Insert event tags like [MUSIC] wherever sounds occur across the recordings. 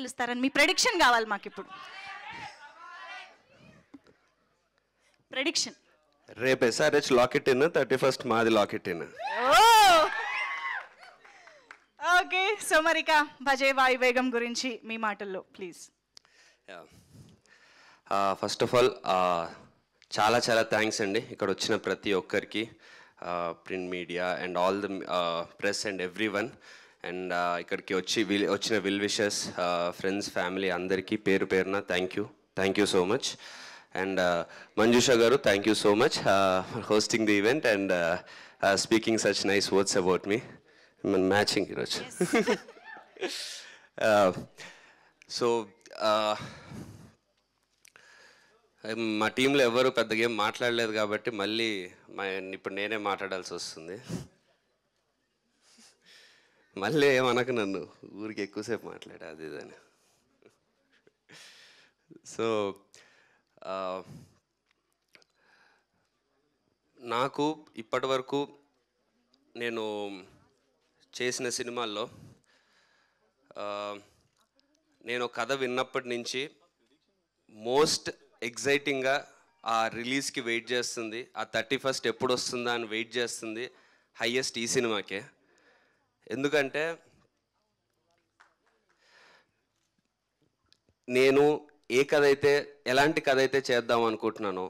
గెలుస్తారని మీ ప్రెడిక్షన్ కావాలి మాకు ఇప్పుడు ప్రెడిక్షన్ రేపు SRH locked in thirty first మాది లాకెట్ ఇన్ ఓకే సో మరిక భజే వేగం గురించి మీ మాటల్లో ప్లీజ్ ఫస్ట్ ఆఫ్ ఆల్ చాలా చాలా థ్యాంక్స్ అండి ఇక్కడ వచ్చిన ప్రతి ఒక్కరికి print media and all the press and every one and ఇక్కడికి వచ్చి విల్ వచ్చిన విల్ విషెస్ ఫ్రెండ్స్ ఫ్యామిలీ అందరికీ పేరు పేరున thank you thank you so much and Manjusha garu thank you so much hosting the event and speaking such nice words about me matching ఈరోజు so మా టీంలో ఎవరు పెద్దగా ఏం మాట్లాడలేదు కాబట్టి మళ్ళీ మా ఇప్పుడు నేనే మాట్లాడాల్సి వస్తుంది మళ్ళీ ఏమనకు నన్ను ఊరికి ఎక్కువసేపు మాట్లాడా అది ఇదని సో నాకు ఇప్పటి వరకు నేను చేసిన సినిమాల్లో నేను కథ విన్నప్పటి నుంచి మోస్ట్ ఎగ్జైటింగ్గా ఆ రిలీజ్కి వెయిట్ చేస్తుంది ఆ థర్టీ ఫస్ట్ ఎప్పుడు వస్తుందా అని వెయిట్ చేస్తుంది హయ్యెస్ట్ ఈ సినిమాకే ఎందుకంటే నేను ఏ కథ అయితే ఎలాంటి కథ అయితే చేద్దాం అనుకుంటున్నానో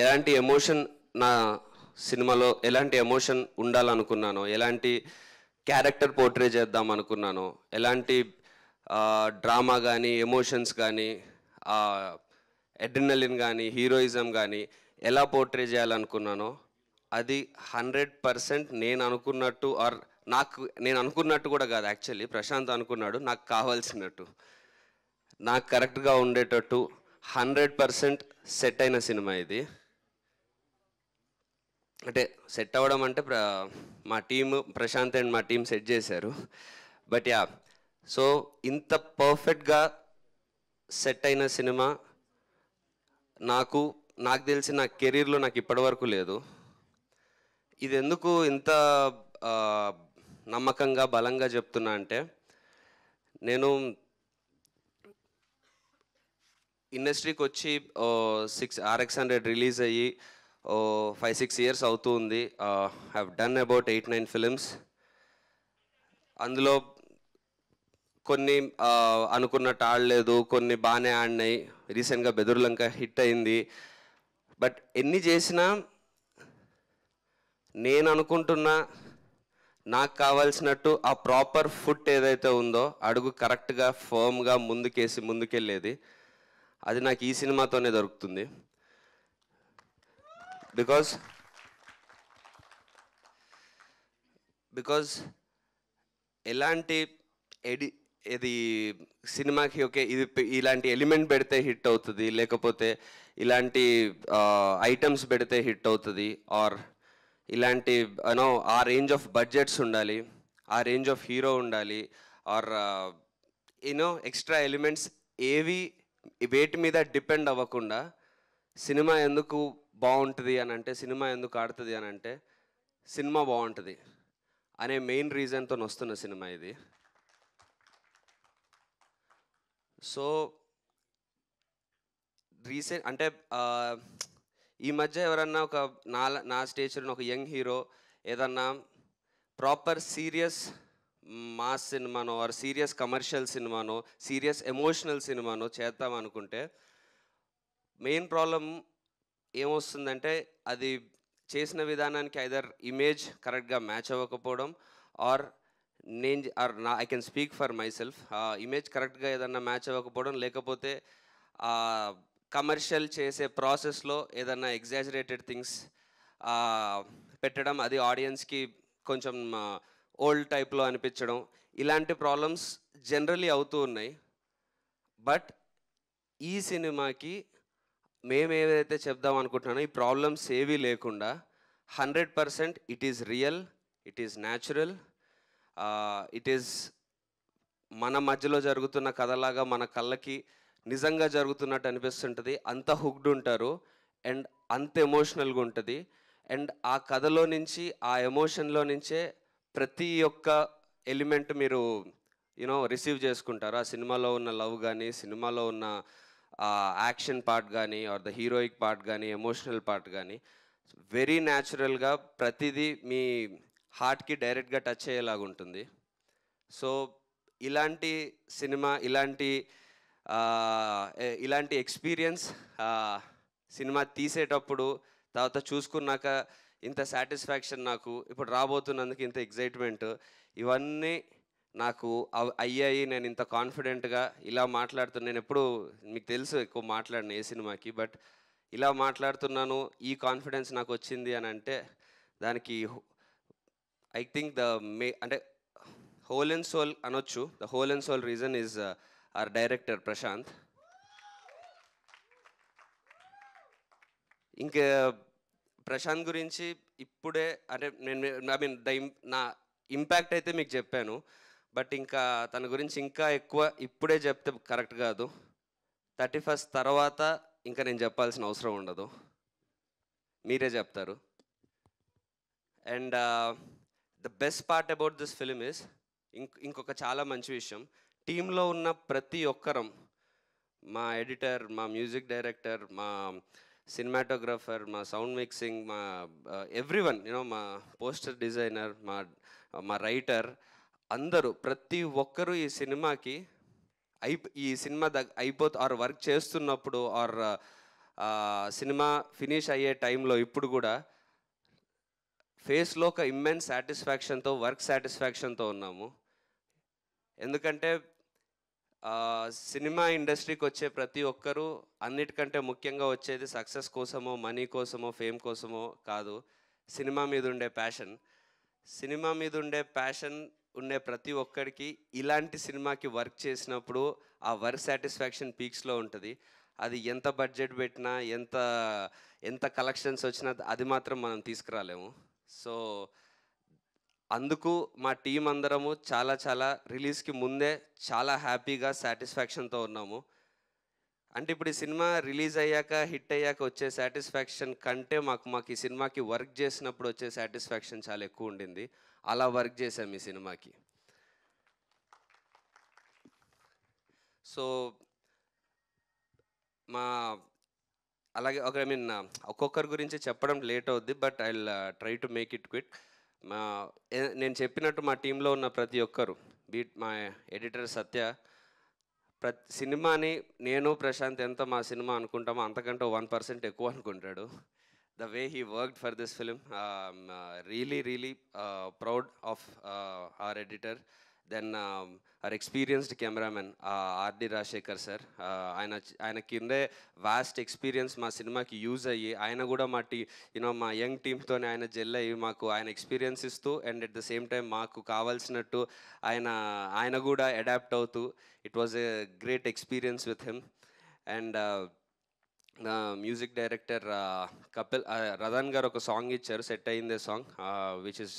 ఎలాంటి ఎమోషన్ నా సినిమాలో ఎలాంటి ఎమోషన్ ఉండాలనుకున్నానో ఎలాంటి క్యారెక్టర్ పోర్ట్రే చేద్దాం అనుకున్నానో ఎలాంటి డ్రామా కానీ ఎమోషన్స్ కానీ ఎడ్రినలిన్ కానీ హీరోయిజం కానీ ఎలా పోర్ట్రే చేయాలనుకున్నానో అది హండ్రెడ్ పర్సెంట్ నేను అనుకున్నట్టు ఆర్ నాకు నేను అనుకున్నట్టు కూడా కాదు యాక్చువల్లీ ప్రశాంత్ అనుకున్నాడు నాకు కావాల్సినట్టు నాకు కరెక్ట్గా ఉండేటట్టు హండ్రెడ్ పర్సెంట్ సెట్ అయిన సినిమా ఇది అంటే సెట్ అవ్వడం అంటే మా టీమ్ ప్రశాంత్ అండ్ మా టీం సెట్ చేశారు బట్ యా సో ఇంత పర్ఫెక్ట్గా సెట్ అయిన సినిమా నాకు నాకు తెలిసి నా కెరీర్లో నాకు ఇప్పటివరకు లేదు ఇది ఎందుకు ఇంత నమ్మకంగా బలంగా చెప్తున్నా అంటే నేను ఇండస్ట్రీకి వచ్చి సిక్స్ ఆర్ఎక్స్ హండ్రెడ్ రిలీజ్ అయ్యి ఫైవ్ సిక్స్ ఇయర్స్ అవుతూ ఉంది have done about eight nine films అందులో కొన్ని అనుకున్నట్టు ఆడలేదు కొన్ని బాగానే ఆడినాయి రీసెంట్గా బెదుర్లంక హిట్ అయింది బట్ ఎన్ని చేసినా నేను అనుకుంటున్నా నాకు కావాల్సినట్టు ఆ ప్రాపర్ ఫుట్ ఏదైతే ఉందో అడుగు కరెక్ట్గా ఫర్మ్గా ముందుకేసి ముందుకెళ్ళేది అది నాకు ఈ సినిమాతోనే దొరుకుతుంది బికాజ్ బికాజ్ ఎలాంటి ఎడి ఇది సినిమాకి ఓకే ఇది ఇలాంటి ఎలిమెంట్ పెడితే హిట్ అవుతుంది లేకపోతే ఇలాంటి ఐటమ్స్ పెడితే హిట్ అవుతుంది ఆర్ ఇలాంటి యూనో ఆ రేంజ్ ఆఫ్ బడ్జెట్స్ ఉండాలి ఆ రేంజ్ ఆఫ్ హీరో ఉండాలి ఆర్ యూనో ఎక్స్ట్రా ఎలిమెంట్స్ ఏవి వేటి మీద డిపెండ్ అవ్వకుండా సినిమా ఎందుకు బాగుంటుంది అని అంటే సినిమా ఎందుకు ఆడుతుంది అని అంటే సినిమా బాగుంటుంది అనే మెయిన్ రీజన్తో వస్తున్న సినిమా ఇది సో రీసెంట్ అంటే uh, ఈ మధ్య ఎవరన్నా ఒక నా నా స్టేచర్ని ఒక యంగ్ హీరో ఏదన్నా ప్రాపర్ సీరియస్ మాస్ సినిమానో ఆర్ సీరియస్ కమర్షియల్ సినిమానో సీరియస్ ఎమోషనల్ సినిమానో చేద్దాం అనుకుంటే మెయిన్ ప్రాబ్లం ఏమొస్తుందంటే అది చేసిన విధానానికి ఐదర్ ఇమేజ్ కరెక్ట్గా మ్యాచ్ అవ్వకపోవడం ఆర్ నేను ఆర్ నా I can speak for myself ఆ ఇమేజ్ కరెక్ట్గా ఏదన్నా మ్యాచ్ అవ్వకపోవడం లేకపోతే కమర్షియల్ చేసే ప్రాసెస్లో ఏదన్నా ఎగ్జాజరేటెడ్ థింగ్స్ పెట్టడం అది ఆడియన్స్కి కొంచెం ఓల్డ్ టైప్లో అనిపించడం ఇలాంటి ప్రాబ్లమ్స్ జనరలీ అవుతూ ఉన్నాయి బట్ ఈ సినిమాకి మేము ఏదైతే చెప్దాం అనుకుంటున్నానో ఈ ప్రాబ్లమ్స్ ఏవీ లేకుండా hundred percent it is real it is natural it is మన మధ్యలో జరుగుతున్న కథలాగా మన కళ్ళకి నిజంగా జరుగుతున్నట్టు అనిపిస్తుంటుంది అంత హుక్డ్ ఉంటారు అండ్ అంత ఎమోషనల్గా ఉంటుంది అండ్ ఆ కథలో నుంచి ఆ ఎమోషన్లో నుంచే ప్రతి ఒక్క ఎలిమెంట్ మీరు యూనో రిసీవ్ చేసుకుంటారు ఆ సినిమాలో ఉన్న లవ్ కానీ సినిమాలో ఉన్న యాక్షన్ పార్ట్ కానీ ఆర్ ద హీరోయిక్ పార్ట్ కానీ ఎమోషనల్ పార్ట్ కానీ వెరీ న్యాచురల్గా ప్రతిదీ మీ హార్ట్కి డైరెక్ట్గా టచ్ అయ్యేలాగా ఉంటుంది సో ఇలాంటి సినిమా ఇలాంటి ఇలాంటి ఎక్స్పీరియన్స్ సినిమా తీసేటప్పుడు తర్వాత చూసుకున్నాక ఇంత సాటిస్ఫాక్షన్ నాకు ఇప్పుడు రాబోతున్నందుకు ఇంత ఎగ్జైట్మెంట్ ఇవన్నీ నాకు అయ్యాయి నేను ఇంత కాన్ఫిడెంట్గా ఇలా మాట్లాడుతున్నా నేను ఎప్పుడు మీకు తెలుసు ఎక్కువ మాట్లాడిన ఏ సినిమాకి బట్ ఇలా మాట్లాడుతున్నాను ఈ కాన్ఫిడెన్స్ నాకు వచ్చింది అని అంటే దానికి ఐ థింక్ ద మే అంటే హోల్ అండ్ సోల్ అనొచ్చు the whole and soul reason is our director Prashanth ఇంకా ప్రశాంత్ గురించి ఇప్పుడే అంటే నేను ఐ మీన్ ద నా ఇంపాక్ట్ అయితే మీకు చెప్పాను బట్ ఇంకా తన గురించి ఇంకా ఎక్కువ ఇప్పుడే చెప్తే కరెక్ట్ కాదు థర్టీ ఫస్ట్ తర్వాత ఇంకా నేను చెప్పాల్సిన అవసరం ఉండదు మీరే చెప్తారు and the best part about this film is ఇంకొక చాలా మంచి విషయం టీంలో ఉన్న ప్రతి ఒక్కరం మా ఎడిటర్ మా మ్యూజిక్ డైరెక్టర్ మా సినిమాటోగ్రాఫర్ మా సౌండ్ మిక్సింగ్ మా ఎవ్రీ వన్ యూనో మా పోస్టర్ డిజైనర్ మా మా రైటర్ అందరూ ప్రతి ఒక్కరూ ఈ సినిమాకి అయి ఈ సినిమా దగ్గ అయిపోతే ఆర్ వర్క్ చేస్తున్నప్పుడు ఆర్ సినిమా ఫినిష్ అయ్యే టైంలో ఇప్పుడు కూడా ఫేస్లో ఒక ఇమ్మెన్స్ సాటిస్ఫాక్షన్తో వర్క్ సాటిస్ఫాక్షన్తో ఉన్నాము ఎందుకంటే సినిమా ఇండస్ట్రీకి వచ్చే ప్రతి ఒక్కరూ అన్నిటికంటే ముఖ్యంగా వచ్చేది సక్సెస్ కోసమో మనీ కోసమో ఫేమ్ కోసమో కాదు సినిమా మీద ఉండే ప్యాషన్ సినిమా మీద ఉండే ప్యాషన్ ఉండే ప్రతి ఒక్కరికి ఇలాంటి సినిమాకి వర్క్ చేసినప్పుడు ఆ వర్క్ సాటిస్ఫాక్షన్ పీక్స్లో ఉంటుంది అది ఎంత బడ్జెట్ పెట్టినా ఎంత ఎంత కలెక్షన్స్ వచ్చినా అది మాత్రం మనం తీసుకురాలేము సో అందుకు మా టీం అందరము చాలా చాలా రిలీజ్కి ముందే చాలా హ్యాపీగా సాటిస్ఫాక్షన్తో ఉన్నాము అంటే ఇప్పుడు ఈ సినిమా రిలీజ్ అయ్యాక హిట్ అయ్యాక వచ్చే సాటిస్ఫాక్షన్ కంటే మాకు మాకు ఈ సినిమాకి వర్క్ చేసినప్పుడు వచ్చే సాటిస్ఫాక్షన్ చాలా ఎక్కువ ఉండింది అలా వర్క్ చేసాం ఈ సినిమాకి సో మా అలాగే ఒక ఐ మీన్ ఒక్కొక్కరి గురించి చెప్పడం లేట్ అవుద్ది but I try to make it quick మా నేను చెప్పినట్టు మా టీంలో ఉన్న ప్రతి ఒక్కరు బీట్ మా ఎడిటర్ సత్య ప్రతి సినిమాని నేను ప్రశాంత్ ఎంత మా సినిమా అనుకుంటామో అంతకంటే వన్ పర్సెంట్ ఎక్కువ అనుకుంటాడు the way he worked for this film really really proud of our editor then our experienced cameraman RD Rajasekhar sir ఆయన ఆయన కిందే వాస్ట్ ఎక్స్పీరియన్స్ మా సినిమాకి యూజ్ అయ్యి ఆయన కూడా మా టీ యూనో మా యంగ్ టీమ్తోనే ఆయన జెల్ అయ్యి మాకు ఆయన ఎక్స్పీరియన్స్ ఇస్తూ and at the same time మాకు కావాల్సినట్టు ఆయన ఆయన కూడా అడాప్ట్ అవుతూ it was a great experience with him and music director Kapil Radhan garu ఒక సాంగ్ ఇచ్చారు సెట్ అయిందే సాంగ్ విచ్ ఇస్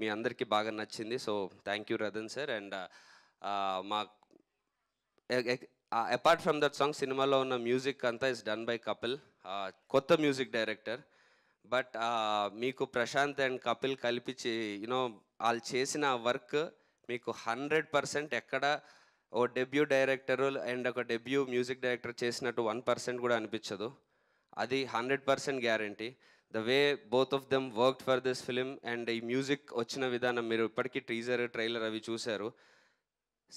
మీ అందరికీ బాగా నచ్చింది so thank you Radhan sir and మా అపార్ట్ ఫ్రమ్ దట్ సాంగ్ సినిమాలో ఉన్న మ్యూజిక్ అంతా ఇస్ డన్ బై కపిల్ కొత్త మ్యూజిక్ డైరెక్టర్ బట్ మీకు ప్రశాంత్ అండ్ కపిల్ కల్పించి యూనో వాళ్ళు చేసిన వర్క్ మీకు హండ్రెడ్ పర్సెంట్ ఎక్కడ ఓ డెబ్యూ డైరెక్టరు అండ్ ఒక డెబ్యూ మ్యూజిక్ డైరెక్టర్ చేసినట్టు వన్ పర్సెంట్ కూడా అనిపించదు అది hundred percent guarantee the way both of them work for this film and ఈ మ్యూజిక్ వచ్చిన విధానం మీరు ఇప్పటికీ టీజర్ ట్రైలర్ అవి చూశారు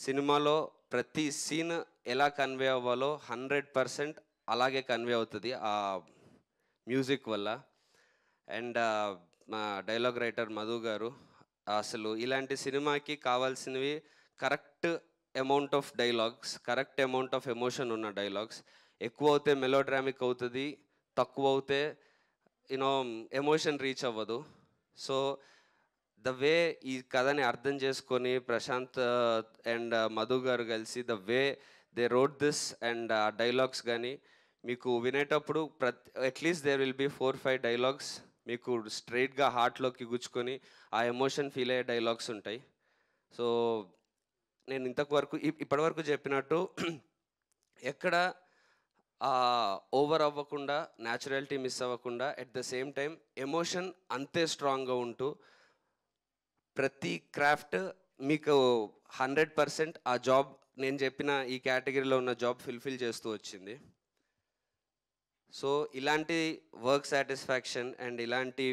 సినిమాలో ప్రతి సీన్ ఎలా కన్వే అవ్వాలో హండ్రెడ్ పర్సెంట్ అలాగే కన్వే అవుతుంది ఆ మ్యూజిక్ వల్ల అండ్ మా డైలాగ్ రైటర్ మధు గారు అసలు ఇలాంటి సినిమాకి కావాల్సినవి correct amount of dialogues correct amount of emotion ఉన్న డైలాగ్స్ ఎక్కువ అయితే మెలోడ్రామిక్ అవుతుంది తక్కువ అయితే యూనో ఎమోషన్ రీచ్ అవ్వదు సో ద వే ఈ కథని అర్థం చేసుకొని ప్రశాంత్ అండ్ మధు గారు కలిసి the way they wrote this and ఆ డైలాగ్స్ కానీ మీకు వినేటప్పుడు ప్రతి at least there will be four five dialogues మీకు స్ట్రైట్గా హార్ట్లోకి గుచ్చుకొని ఆ ఎమోషన్ ఫీల్ అయ్యే డైలాగ్స్ ఉంటాయి సో నేను ఇంతకు వరకు ఇప్పటి వరకు చెప్పినట్టు [CLEARS THROAT] ఎక్కడ ఓవర్ అవ్వకుండా న్యాచురాలిటీ మిస్ అవ్వకుండా at the same time emotion అంతే స్ట్రాంగ్గా ఉంటూ ప్రతి క్రాఫ్ట్ మీకు హండ్రెడ్ పర్సెంట్ ఆ జాబ్ నేను చెప్పిన ఈ కేటగిరీలో ఉన్న జాబ్ ఫుల్ఫిల్ చేస్తూ వచ్చింది సో ఇలాంటి వర్క్ సాటిస్ఫాక్షన్ అండ్ ఇలాంటి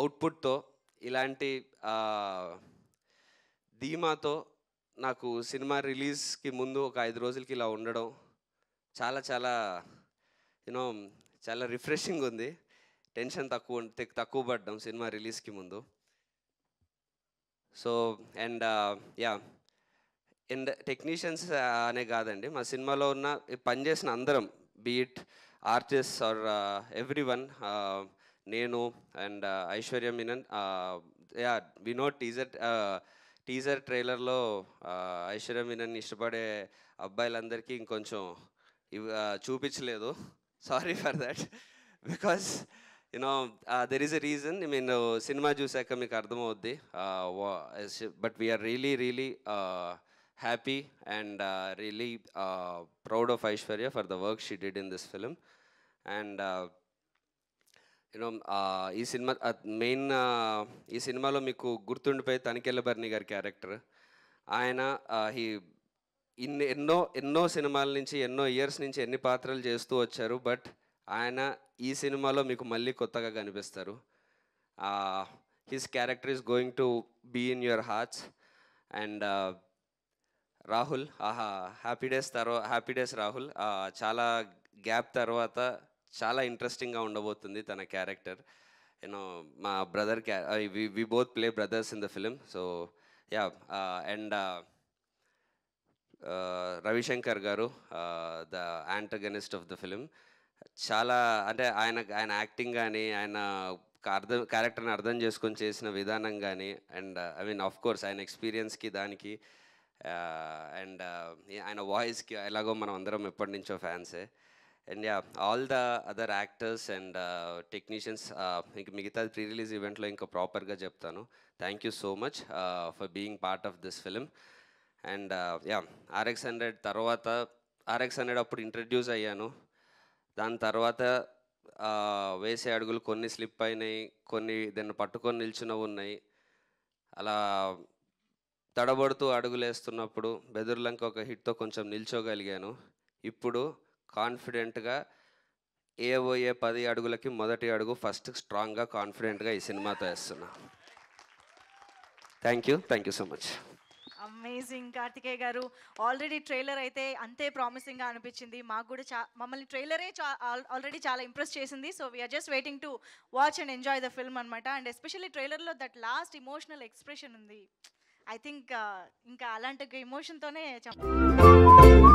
అవుట్పుట్తో ఇలాంటి ధీమాతో నాకు సినిమా రిలీజ్కి ముందు ఒక ఐదు రోజులకి ఇలా ఉండడం చాలా చాలా యూనో చాలా రిఫ్రెషింగ్ ఉంది టెన్షన్ తక్కువ తక్కువ పడ్డాం సినిమా రిలీజ్కి ముందు so and yeah uh, and technicians uh, అనే కాదండి మా సినిమాలో ఉన్న పనిచేసిన అందరం be it artist or everyone నేను and uh, Aishwarya Menon yeah Vinod teaser teaser ట్రైలర్లో ఐశ్వర్య మీనన్ ఇష్టపడే అబ్బాయిలందరికీ ఇంకొంచెం ఇవి చూపించలేదు sorry for that because you know there is a reason I mean సినిమా చూసాక మీకు అర్థమవుద్ది but we are really really happy and really proud of Aishwarya for the work she did in this film and you know ఈ సినిమా మెయిన్ ఈ సినిమాలో మీకు గుర్తుండిపోయి తనికెళ్ళ బర్ని గారి క్యారెక్టర్ ఆయన హీ ఇన్ని ఎన్నో ఎన్నో సినిమాల నుంచి ఎన్నో ఇయర్స్ నుంచి ఎన్ని పాత్రలు చేస్తూ వచ్చారు బట్ ఆయన ఈ సినిమాలో మీకు మళ్ళీ కొత్తగా కనిపిస్తారు his character is going to be in your hearts and Rahul ఆహా హ్యాపీ డేస్ తర్వా హ్యాపీ డేస్ రాహుల్ చాలా గ్యాప్ తర్వాత చాలా ఇంట్రెస్టింగ్గా ఉండబోతుంది తన క్యారెక్టర్ యూనో మా బ్రదర్ క్యా we both play brothers in the film so yeah and Ravishankar garu the antagonist of the film చాలా అంటే ఆయన ఆయన యాక్టింగ్ కానీ ఆయన అర్థం క్యారెక్టర్ని అర్థం చేసుకొని చేసిన విధానం కానీ and I mean of course ఆయన ఎక్స్పీరియన్స్కి దానికి అండ్ uh, uh, ఆయన వాయిస్కి ఎలాగో మనం అందరం ఎప్పటి నుంచో ఫ్యాన్సే and yeah all the other actors and technicians ఇంక మిగతా ప్రీ రిలీజ్ ఈవెంట్లో ఇంకా ప్రాపర్గా చెప్తాను thank you so much for being part of this film and yeah RX hundred తర్వాత ఆర్ఎక్స్ హండ్రెడ్ అప్పుడు ఇంట్రడ్యూస్ అయ్యాను దాని తర్వాత వేసే అడుగులు కొన్ని స్లిప్ అయినాయి కొన్ని దాన్ని పట్టుకొని నిల్చునవి ఉన్నాయి అలా తడబడుతూ అడుగులు వేస్తున్నప్పుడు బెదుర్లంక ఒక హిట్తో కొంచెం నిల్చోగలిగాను ఇప్పుడు కాన్ఫిడెంట్గా ఏవోఏ పది అడుగులకి మొదటి అడుగు ఫస్ట్ స్ట్రాంగ్గా కాన్ఫిడెంట్గా ఈ సినిమాతో వేస్తున్నా thank you thank you so much amazing Karthikeya garu already trailer అయితే అంతే ప్రామిసింగ్గా అనిపించింది మాకు కూడా చా మమ్మల్ని ట్రైలరే చా ఆల్రెడీ చాలా ఇంప్రెస్ చేసింది so we are just waiting to watch and enjoy the film అనమాట అండ్ ఎస్పెషల్లీ ట్రైలర్లో దట్ లాస్ట్ ఇమోషనల్ ఎక్స్ప్రెషన్ ఉంది ఐ థింక్ uh, ఇంకా అలాంటి ఎమోషన్తోనే చెప్పాలి